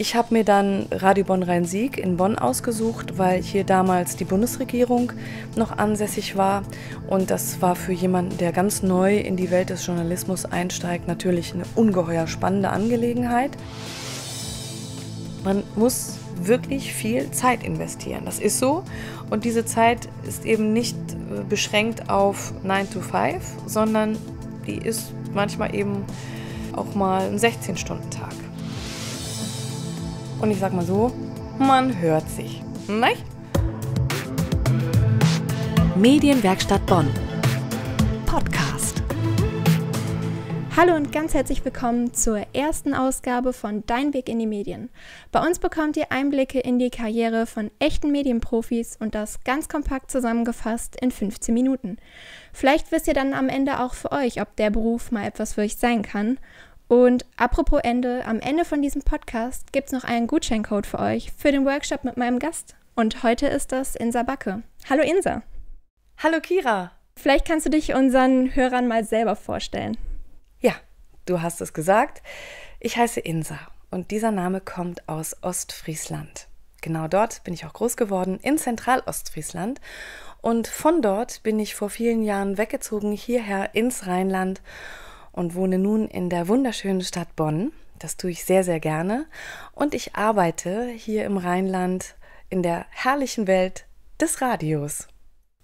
Ich habe mir dann Radio Bonn Rhein-Sieg in Bonn ausgesucht, weil hier damals die Bundesregierung noch ansässig war. Und das war für jemanden, der ganz neu in die Welt des Journalismus einsteigt, natürlich eine ungeheuer spannende Angelegenheit. Man muss wirklich viel Zeit investieren. Das ist so. Und diese Zeit ist eben nicht äh, beschränkt auf 9 to 5, sondern die ist manchmal eben auch mal ein 16-Stunden-Tag. Und ich sag mal so, man hört sich. Nicht? Medienwerkstatt Bonn. Podcast. Hallo und ganz herzlich willkommen zur ersten Ausgabe von Dein Weg in die Medien. Bei uns bekommt ihr Einblicke in die Karriere von echten Medienprofis und das ganz kompakt zusammengefasst in 15 Minuten. Vielleicht wisst ihr dann am Ende auch für euch, ob der Beruf mal etwas für euch sein kann und apropos Ende, am Ende von diesem Podcast gibt es noch einen Gutscheincode für euch für den Workshop mit meinem Gast. Und heute ist das Insa Backe. Hallo Insa. Hallo Kira. Vielleicht kannst du dich unseren Hörern mal selber vorstellen. Ja, du hast es gesagt. Ich heiße Insa und dieser Name kommt aus Ostfriesland. Genau dort bin ich auch groß geworden, in Zentralostfriesland. Und von dort bin ich vor vielen Jahren weggezogen hierher ins Rheinland und wohne nun in der wunderschönen Stadt Bonn. Das tue ich sehr, sehr gerne. Und ich arbeite hier im Rheinland in der herrlichen Welt des Radios.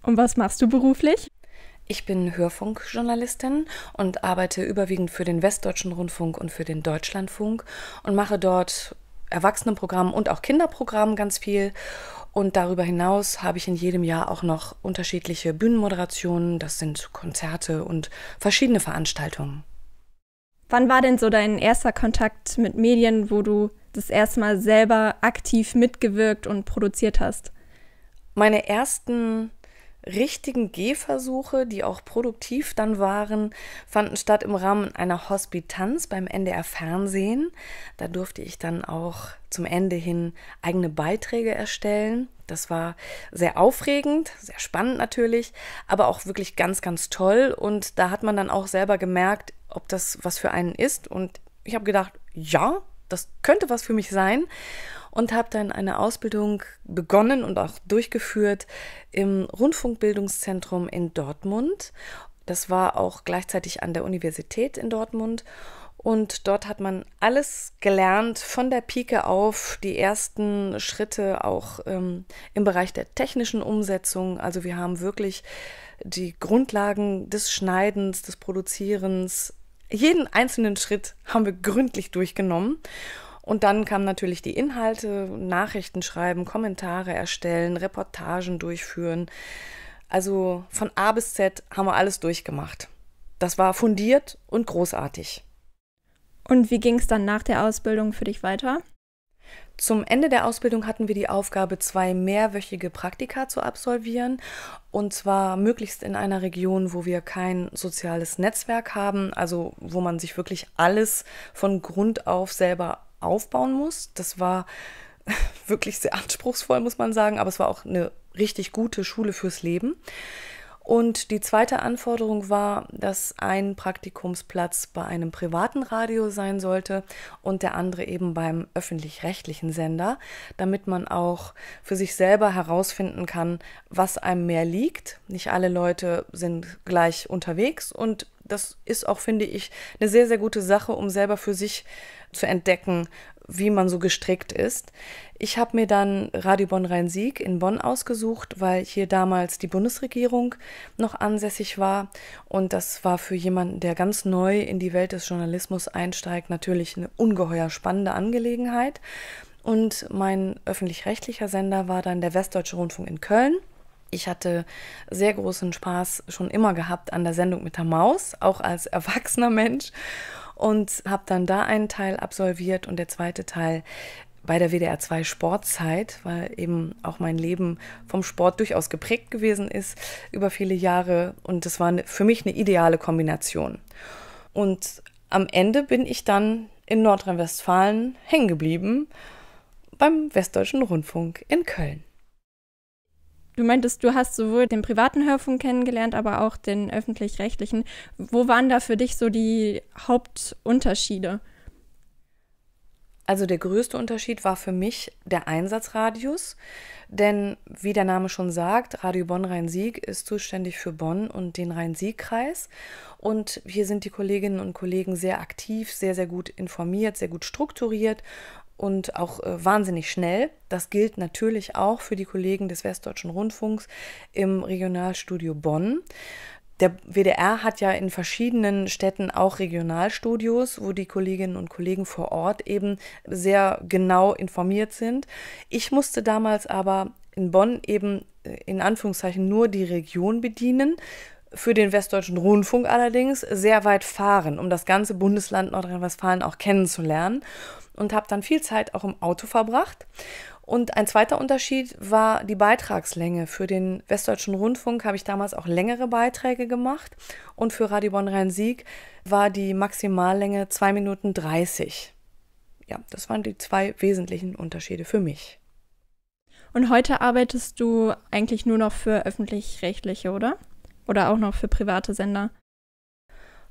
Und was machst du beruflich? Ich bin Hörfunkjournalistin und arbeite überwiegend für den Westdeutschen Rundfunk und für den Deutschlandfunk und mache dort Erwachsenenprogramm und auch Kinderprogramm ganz viel. Und darüber hinaus habe ich in jedem Jahr auch noch unterschiedliche Bühnenmoderationen. Das sind Konzerte und verschiedene Veranstaltungen. Wann war denn so dein erster Kontakt mit Medien, wo du das erste Mal selber aktiv mitgewirkt und produziert hast? Meine ersten richtigen Gehversuche, die auch produktiv dann waren, fanden statt im Rahmen einer Hospitanz beim NDR Fernsehen. Da durfte ich dann auch zum Ende hin eigene Beiträge erstellen. Das war sehr aufregend, sehr spannend natürlich, aber auch wirklich ganz, ganz toll. Und da hat man dann auch selber gemerkt, ob das was für einen ist. Und ich habe gedacht, ja, das könnte was für mich sein und habe dann eine Ausbildung begonnen und auch durchgeführt im Rundfunkbildungszentrum in Dortmund. Das war auch gleichzeitig an der Universität in Dortmund. Und dort hat man alles gelernt, von der Pike auf, die ersten Schritte auch ähm, im Bereich der technischen Umsetzung. Also wir haben wirklich die Grundlagen des Schneidens, des Produzierens, jeden einzelnen Schritt haben wir gründlich durchgenommen. Und dann kamen natürlich die Inhalte, Nachrichten schreiben, Kommentare erstellen, Reportagen durchführen. Also von A bis Z haben wir alles durchgemacht. Das war fundiert und großartig. Und wie ging es dann nach der Ausbildung für dich weiter? Zum Ende der Ausbildung hatten wir die Aufgabe, zwei mehrwöchige Praktika zu absolvieren. Und zwar möglichst in einer Region, wo wir kein soziales Netzwerk haben, also wo man sich wirklich alles von Grund auf selber aufbauen muss. Das war wirklich sehr anspruchsvoll, muss man sagen, aber es war auch eine richtig gute Schule fürs Leben. Und die zweite Anforderung war, dass ein Praktikumsplatz bei einem privaten Radio sein sollte und der andere eben beim öffentlich-rechtlichen Sender, damit man auch für sich selber herausfinden kann, was einem mehr liegt. Nicht alle Leute sind gleich unterwegs und das ist auch, finde ich, eine sehr, sehr gute Sache, um selber für sich zu entdecken, wie man so gestrickt ist. Ich habe mir dann Radio Bonn Rhein-Sieg in Bonn ausgesucht, weil hier damals die Bundesregierung noch ansässig war. Und das war für jemanden, der ganz neu in die Welt des Journalismus einsteigt, natürlich eine ungeheuer spannende Angelegenheit. Und mein öffentlich-rechtlicher Sender war dann der Westdeutsche Rundfunk in Köln. Ich hatte sehr großen Spaß schon immer gehabt an der Sendung mit der Maus, auch als erwachsener Mensch. Und habe dann da einen Teil absolviert und der zweite Teil bei der WDR 2 Sportzeit, weil eben auch mein Leben vom Sport durchaus geprägt gewesen ist über viele Jahre. Und das war ne, für mich eine ideale Kombination. Und am Ende bin ich dann in Nordrhein-Westfalen hängen geblieben beim Westdeutschen Rundfunk in Köln. Du meintest, du hast sowohl den privaten Hörfunk kennengelernt, aber auch den öffentlich-rechtlichen. Wo waren da für dich so die Hauptunterschiede? Also der größte Unterschied war für mich der Einsatzradius, denn wie der Name schon sagt, Radio Bonn Rhein-Sieg ist zuständig für Bonn und den Rhein-Sieg-Kreis und hier sind die Kolleginnen und Kollegen sehr aktiv, sehr sehr gut informiert, sehr gut strukturiert und auch äh, wahnsinnig schnell. Das gilt natürlich auch für die Kollegen des Westdeutschen Rundfunks im Regionalstudio Bonn. Der WDR hat ja in verschiedenen Städten auch Regionalstudios, wo die Kolleginnen und Kollegen vor Ort eben sehr genau informiert sind. Ich musste damals aber in Bonn eben äh, in Anführungszeichen nur die Region bedienen, für den Westdeutschen Rundfunk allerdings sehr weit fahren, um das ganze Bundesland Nordrhein-Westfalen auch kennenzulernen und habe dann viel Zeit auch im Auto verbracht. Und ein zweiter Unterschied war die Beitragslänge. Für den Westdeutschen Rundfunk habe ich damals auch längere Beiträge gemacht und für Radio Bonn-Rhein-Sieg war die Maximallänge 2 Minuten 30. Ja, das waren die zwei wesentlichen Unterschiede für mich. Und heute arbeitest du eigentlich nur noch für öffentlich-rechtliche, oder? Oder auch noch für private Sender.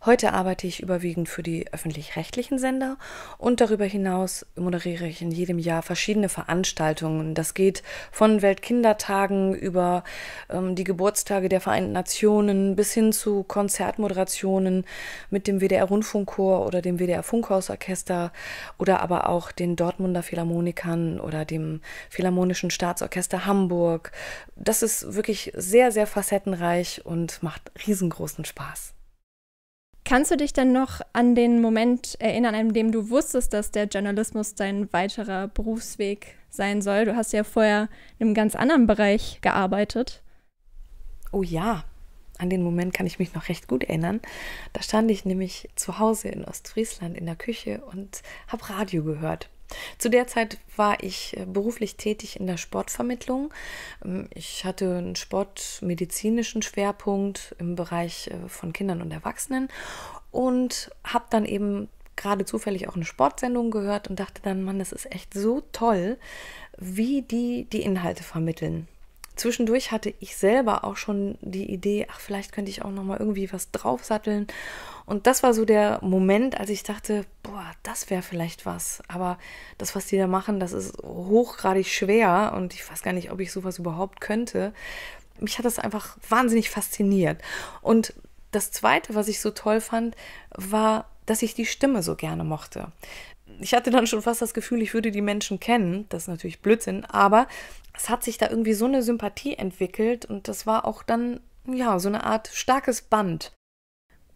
Heute arbeite ich überwiegend für die öffentlich-rechtlichen Sender und darüber hinaus moderiere ich in jedem Jahr verschiedene Veranstaltungen. Das geht von Weltkindertagen über ähm, die Geburtstage der Vereinten Nationen bis hin zu Konzertmoderationen mit dem WDR-Rundfunkchor oder dem WDR-Funkhausorchester oder aber auch den Dortmunder Philharmonikern oder dem Philharmonischen Staatsorchester Hamburg. Das ist wirklich sehr, sehr facettenreich und macht riesengroßen Spaß. Kannst du dich denn noch an den Moment erinnern, an dem du wusstest, dass der Journalismus dein weiterer Berufsweg sein soll? Du hast ja vorher in einem ganz anderen Bereich gearbeitet. Oh ja, an den Moment kann ich mich noch recht gut erinnern. Da stand ich nämlich zu Hause in Ostfriesland in der Küche und habe Radio gehört. Zu der Zeit war ich äh, beruflich tätig in der Sportvermittlung. Ähm, ich hatte einen sportmedizinischen Schwerpunkt im Bereich äh, von Kindern und Erwachsenen und habe dann eben gerade zufällig auch eine Sportsendung gehört und dachte dann, Mann, das ist echt so toll, wie die die Inhalte vermitteln. Zwischendurch hatte ich selber auch schon die Idee, ach, vielleicht könnte ich auch nochmal irgendwie was draufsatteln. Und das war so der Moment, als ich dachte, boah, das wäre vielleicht was. Aber das, was die da machen, das ist hochgradig schwer und ich weiß gar nicht, ob ich sowas überhaupt könnte. Mich hat das einfach wahnsinnig fasziniert. Und das Zweite, was ich so toll fand, war, dass ich die Stimme so gerne mochte ich hatte dann schon fast das Gefühl, ich würde die Menschen kennen. Das ist natürlich Blödsinn, aber es hat sich da irgendwie so eine Sympathie entwickelt und das war auch dann, ja, so eine Art starkes Band.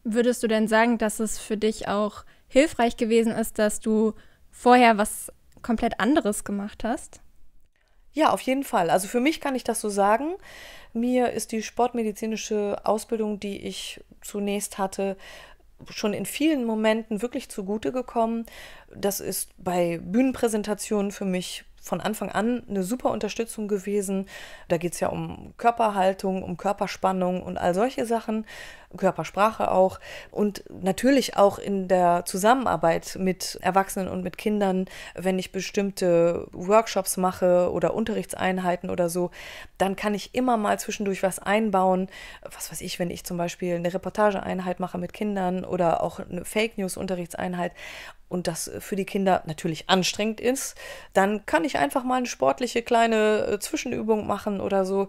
Würdest du denn sagen, dass es für dich auch hilfreich gewesen ist, dass du vorher was komplett anderes gemacht hast? Ja, auf jeden Fall. Also für mich kann ich das so sagen. Mir ist die sportmedizinische Ausbildung, die ich zunächst hatte, schon in vielen Momenten wirklich zugute gekommen. Das ist bei Bühnenpräsentationen für mich von Anfang an eine super Unterstützung gewesen. Da geht es ja um Körperhaltung, um Körperspannung und all solche Sachen, Körpersprache auch. Und natürlich auch in der Zusammenarbeit mit Erwachsenen und mit Kindern, wenn ich bestimmte Workshops mache oder Unterrichtseinheiten oder so, dann kann ich immer mal zwischendurch was einbauen. Was weiß ich, wenn ich zum Beispiel eine Reportageeinheit mache mit Kindern oder auch eine Fake News-Unterrichtseinheit und das äh, für die Kinder natürlich anstrengend ist, dann kann ich einfach mal eine sportliche kleine äh, Zwischenübung machen oder so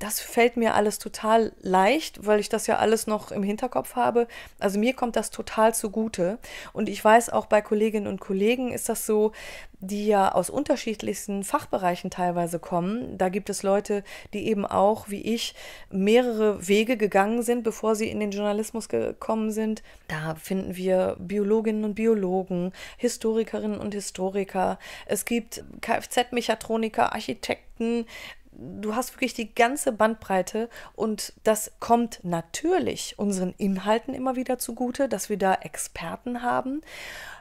das fällt mir alles total leicht, weil ich das ja alles noch im Hinterkopf habe. Also mir kommt das total zugute. Und ich weiß auch bei Kolleginnen und Kollegen ist das so, die ja aus unterschiedlichsten Fachbereichen teilweise kommen. Da gibt es Leute, die eben auch, wie ich, mehrere Wege gegangen sind, bevor sie in den Journalismus gekommen sind. Da finden wir Biologinnen und Biologen, Historikerinnen und Historiker. Es gibt Kfz-Mechatroniker, Architekten, du hast wirklich die ganze Bandbreite und das kommt natürlich unseren Inhalten immer wieder zugute, dass wir da Experten haben.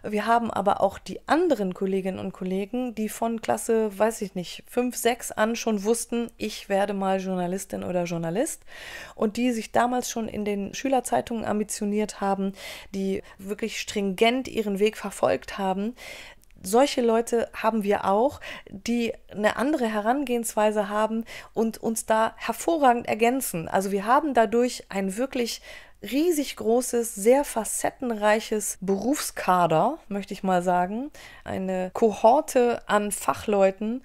Wir haben aber auch die anderen Kolleginnen und Kollegen, die von Klasse, weiß ich nicht, 5, 6 an schon wussten, ich werde mal Journalistin oder Journalist und die sich damals schon in den Schülerzeitungen ambitioniert haben, die wirklich stringent ihren Weg verfolgt haben, solche Leute haben wir auch, die eine andere Herangehensweise haben und uns da hervorragend ergänzen. Also wir haben dadurch ein wirklich riesig großes, sehr facettenreiches Berufskader, möchte ich mal sagen, eine Kohorte an Fachleuten,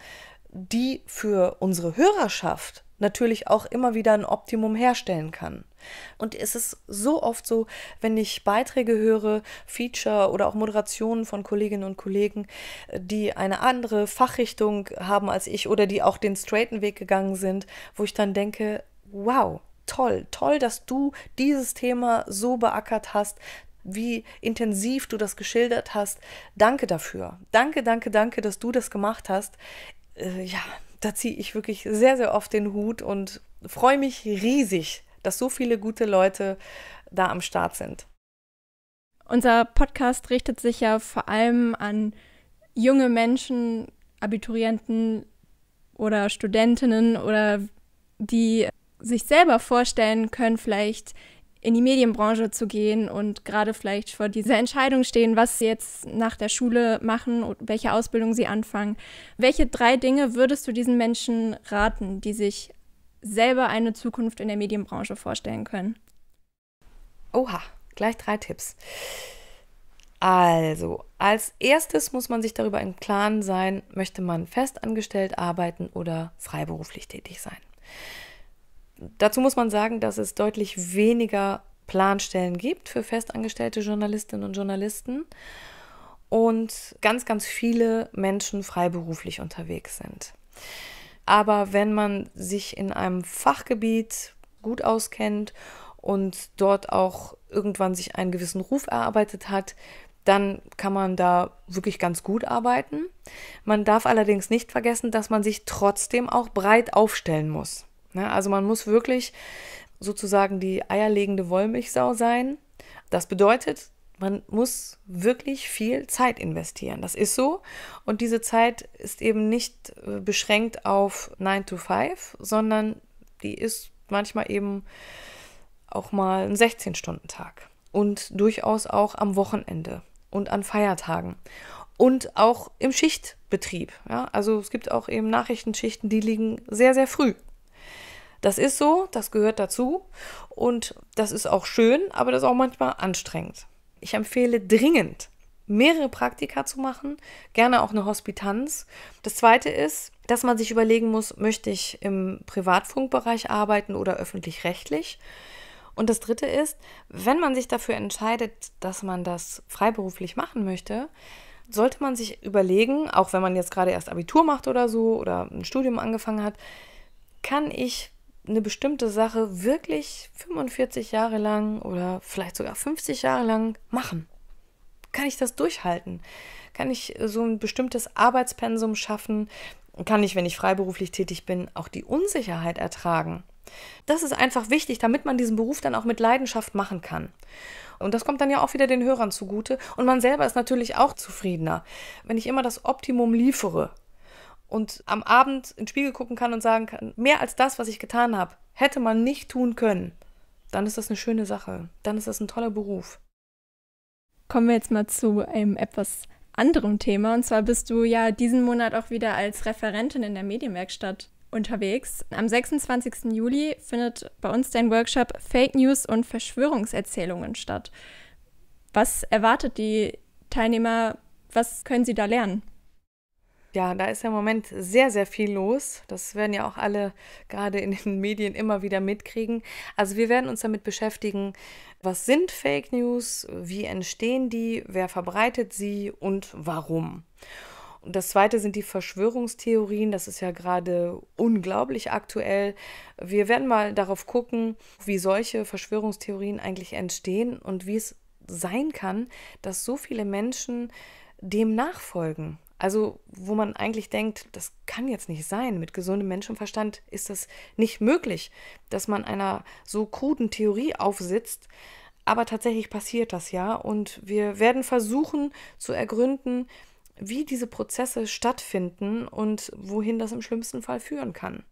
die für unsere Hörerschaft natürlich auch immer wieder ein Optimum herstellen kann. Und es ist so oft so, wenn ich Beiträge höre, Feature oder auch Moderationen von Kolleginnen und Kollegen, die eine andere Fachrichtung haben als ich oder die auch den straighten Weg gegangen sind, wo ich dann denke, wow, toll, toll, dass du dieses Thema so beackert hast, wie intensiv du das geschildert hast. Danke dafür. Danke, danke, danke, dass du das gemacht hast. Äh, ja, da ziehe ich wirklich sehr, sehr oft den Hut und freue mich riesig, dass so viele gute Leute da am Start sind. Unser Podcast richtet sich ja vor allem an junge Menschen, Abiturienten oder Studentinnen oder die sich selber vorstellen können, vielleicht in die Medienbranche zu gehen und gerade vielleicht vor dieser Entscheidung stehen, was sie jetzt nach der Schule machen und welche Ausbildung sie anfangen. Welche drei Dinge würdest du diesen Menschen raten, die sich selber eine Zukunft in der Medienbranche vorstellen können? Oha, gleich drei Tipps. Also, als erstes muss man sich darüber im Klaren sein, möchte man festangestellt arbeiten oder freiberuflich tätig sein. Dazu muss man sagen, dass es deutlich weniger Planstellen gibt für festangestellte Journalistinnen und Journalisten und ganz, ganz viele Menschen freiberuflich unterwegs sind. Aber wenn man sich in einem Fachgebiet gut auskennt und dort auch irgendwann sich einen gewissen Ruf erarbeitet hat, dann kann man da wirklich ganz gut arbeiten. Man darf allerdings nicht vergessen, dass man sich trotzdem auch breit aufstellen muss. Ne? Also man muss wirklich sozusagen die eierlegende Wollmilchsau sein. Das bedeutet, man muss wirklich viel Zeit investieren. Das ist so. Und diese Zeit ist eben nicht äh, beschränkt auf 9 to 5, sondern die ist manchmal eben auch mal ein 16-Stunden-Tag. Und durchaus auch am Wochenende und an Feiertagen. Und auch im Schichtbetrieb. Ja? Also es gibt auch eben Nachrichtenschichten, die liegen sehr, sehr früh. Das ist so, das gehört dazu und das ist auch schön, aber das ist auch manchmal anstrengend. Ich empfehle dringend, mehrere Praktika zu machen, gerne auch eine Hospitanz. Das zweite ist, dass man sich überlegen muss, möchte ich im Privatfunkbereich arbeiten oder öffentlich-rechtlich? Und das dritte ist, wenn man sich dafür entscheidet, dass man das freiberuflich machen möchte, sollte man sich überlegen, auch wenn man jetzt gerade erst Abitur macht oder so oder ein Studium angefangen hat, kann ich eine bestimmte Sache wirklich 45 Jahre lang oder vielleicht sogar 50 Jahre lang machen? Kann ich das durchhalten? Kann ich äh, so ein bestimmtes Arbeitspensum schaffen? Kann ich, wenn ich freiberuflich tätig bin, auch die Unsicherheit ertragen? Das ist einfach wichtig, damit man diesen Beruf dann auch mit Leidenschaft machen kann. Und das kommt dann ja auch wieder den Hörern zugute. Und man selber ist natürlich auch zufriedener, wenn ich immer das Optimum liefere und am Abend in den Spiegel gucken kann und sagen kann, mehr als das, was ich getan habe, hätte man nicht tun können, dann ist das eine schöne Sache. Dann ist das ein toller Beruf. Kommen wir jetzt mal zu einem etwas anderem Thema. Und zwar bist du ja diesen Monat auch wieder als Referentin in der Medienwerkstatt unterwegs. Am 26. Juli findet bei uns dein Workshop Fake News und Verschwörungserzählungen statt. Was erwartet die Teilnehmer? Was können sie da lernen? ja, da ist ja im Moment sehr, sehr viel los. Das werden ja auch alle gerade in den Medien immer wieder mitkriegen. Also wir werden uns damit beschäftigen, was sind Fake News, wie entstehen die, wer verbreitet sie und warum. Und das zweite sind die Verschwörungstheorien. Das ist ja gerade unglaublich aktuell. Wir werden mal darauf gucken, wie solche Verschwörungstheorien eigentlich entstehen und wie es sein kann, dass so viele Menschen dem nachfolgen. Also, wo man eigentlich denkt, das kann jetzt nicht sein. Mit gesundem Menschenverstand ist das nicht möglich, dass man einer so kruden Theorie aufsitzt. Aber tatsächlich passiert das ja. Und wir werden versuchen zu ergründen, wie diese Prozesse stattfinden und wohin das im schlimmsten Fall führen kann.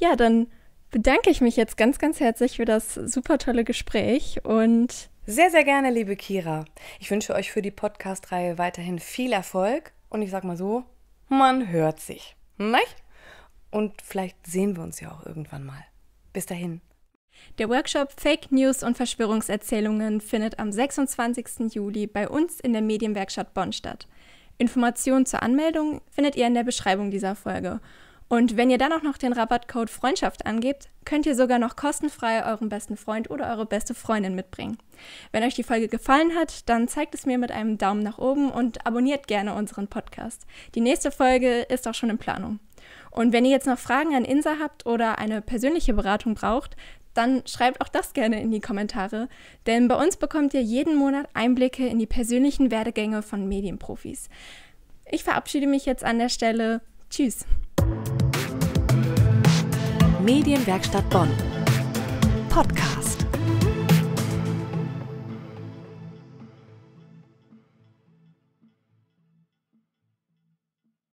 Ja, dann bedanke ich mich jetzt ganz, ganz herzlich für das super tolle Gespräch und. Sehr, sehr gerne, liebe Kira. Ich wünsche euch für die Podcast-Reihe weiterhin viel Erfolg und ich sag mal so, man hört sich. Nicht? Und vielleicht sehen wir uns ja auch irgendwann mal. Bis dahin. Der Workshop Fake News und Verschwörungserzählungen findet am 26. Juli bei uns in der Medienwerkstatt Bonn statt. Informationen zur Anmeldung findet ihr in der Beschreibung dieser Folge. Und wenn ihr dann auch noch den Rabattcode Freundschaft angebt, könnt ihr sogar noch kostenfrei euren besten Freund oder eure beste Freundin mitbringen. Wenn euch die Folge gefallen hat, dann zeigt es mir mit einem Daumen nach oben und abonniert gerne unseren Podcast. Die nächste Folge ist auch schon in Planung. Und wenn ihr jetzt noch Fragen an Insa habt oder eine persönliche Beratung braucht, dann schreibt auch das gerne in die Kommentare, denn bei uns bekommt ihr jeden Monat Einblicke in die persönlichen Werdegänge von Medienprofis. Ich verabschiede mich jetzt an der Stelle. Tschüss. Medienwerkstatt Bonn. Podcast.